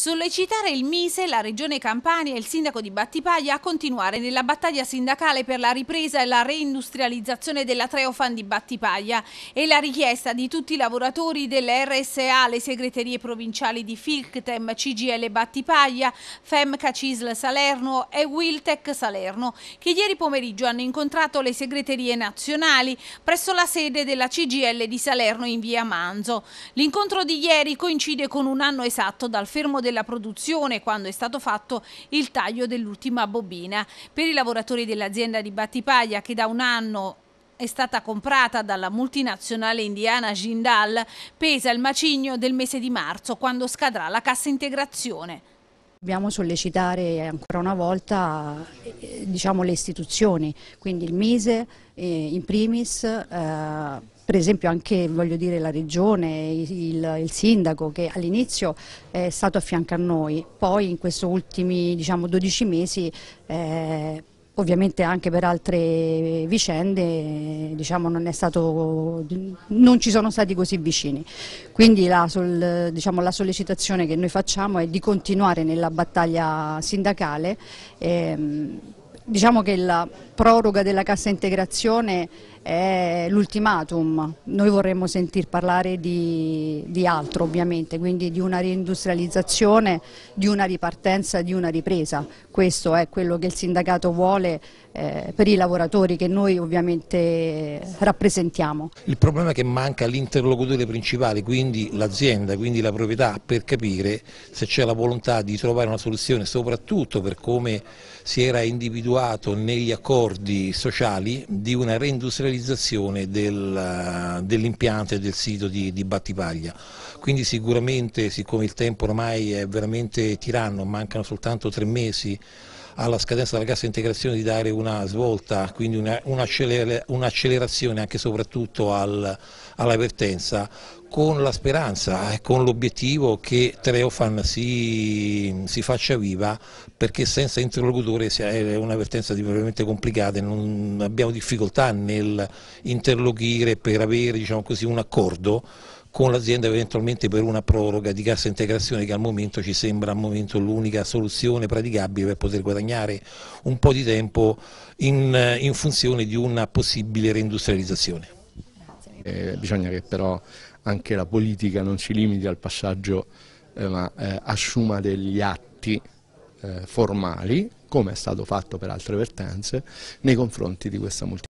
Sollecitare il Mise, la Regione Campania e il Sindaco di Battipaglia a continuare nella battaglia sindacale per la ripresa e la reindustrializzazione della Treofan di Battipaglia e la richiesta di tutti i lavoratori delle RSA, le segreterie provinciali di Filctem, CGL Battipaglia, FEMCA Cisl Salerno e Wiltec Salerno, che ieri pomeriggio hanno incontrato le segreterie nazionali presso la sede della CGL di Salerno in via Manzo. L'incontro di ieri coincide con un anno esatto dal fermo del della produzione quando è stato fatto il taglio dell'ultima bobina. Per i lavoratori dell'azienda di Battipaglia che da un anno è stata comprata dalla multinazionale indiana Jindal, pesa il macigno del mese di marzo quando scadrà la cassa integrazione. Dobbiamo sollecitare ancora una volta diciamo, le istituzioni, quindi il Mise eh, in primis, eh, per esempio anche dire, la regione, il, il sindaco che all'inizio è stato a fianco a noi, poi in questi ultimi diciamo, 12 mesi eh, ovviamente anche per altre vicende diciamo, non, stato, non, ci sono stati così vicini. Quindi la, sol, diciamo, la, sollecitazione che noi facciamo è di continuare nella battaglia sindacale ehm, Diciamo che la proroga della cassa integrazione è l'ultimatum. Noi vorremmo sentir parlare di, di, altro ovviamente, quindi di una reindustrializzazione, di una ripartenza, di una ripresa. Questo è quello che il sindacato vuole eh, per i lavoratori che noi ovviamente rappresentiamo. Il problema è che manca l'interlocutore principale, quindi l'azienda, quindi la proprietà, per capire se c'è la volontà di trovare una soluzione, soprattutto per come si era individuato negli accordi sociali di una reindustrializzazione realizzazione del, eh, dell'impianto e del sito di, di, Battipaglia. Quindi sicuramente, siccome il tempo ormai è veramente tiranno, mancano soltanto tre mesi alla scadenza della cassa integrazione di dare una svolta, quindi un'accelerazione un anche e soprattutto al, alla vertenza con la speranza e con l'obiettivo che Treofan si, si, faccia viva perché senza interlocutore è una vertenza veramente complicata e non abbiamo difficoltà nel interloquire per avere diciamo così, un accordo con l'azienda eventualmente per una proroga di cassa integrazione che al momento ci sembra l'unica soluzione praticabile per poter guadagnare un po' di tempo in, in funzione di una possibile reindustrializzazione. Eh, bisogna che però anche la politica non si limiti al passaggio eh, ma eh, assuma degli atti eh, formali come è stato fatto per altre vertenze nei confronti di questa multinazionale.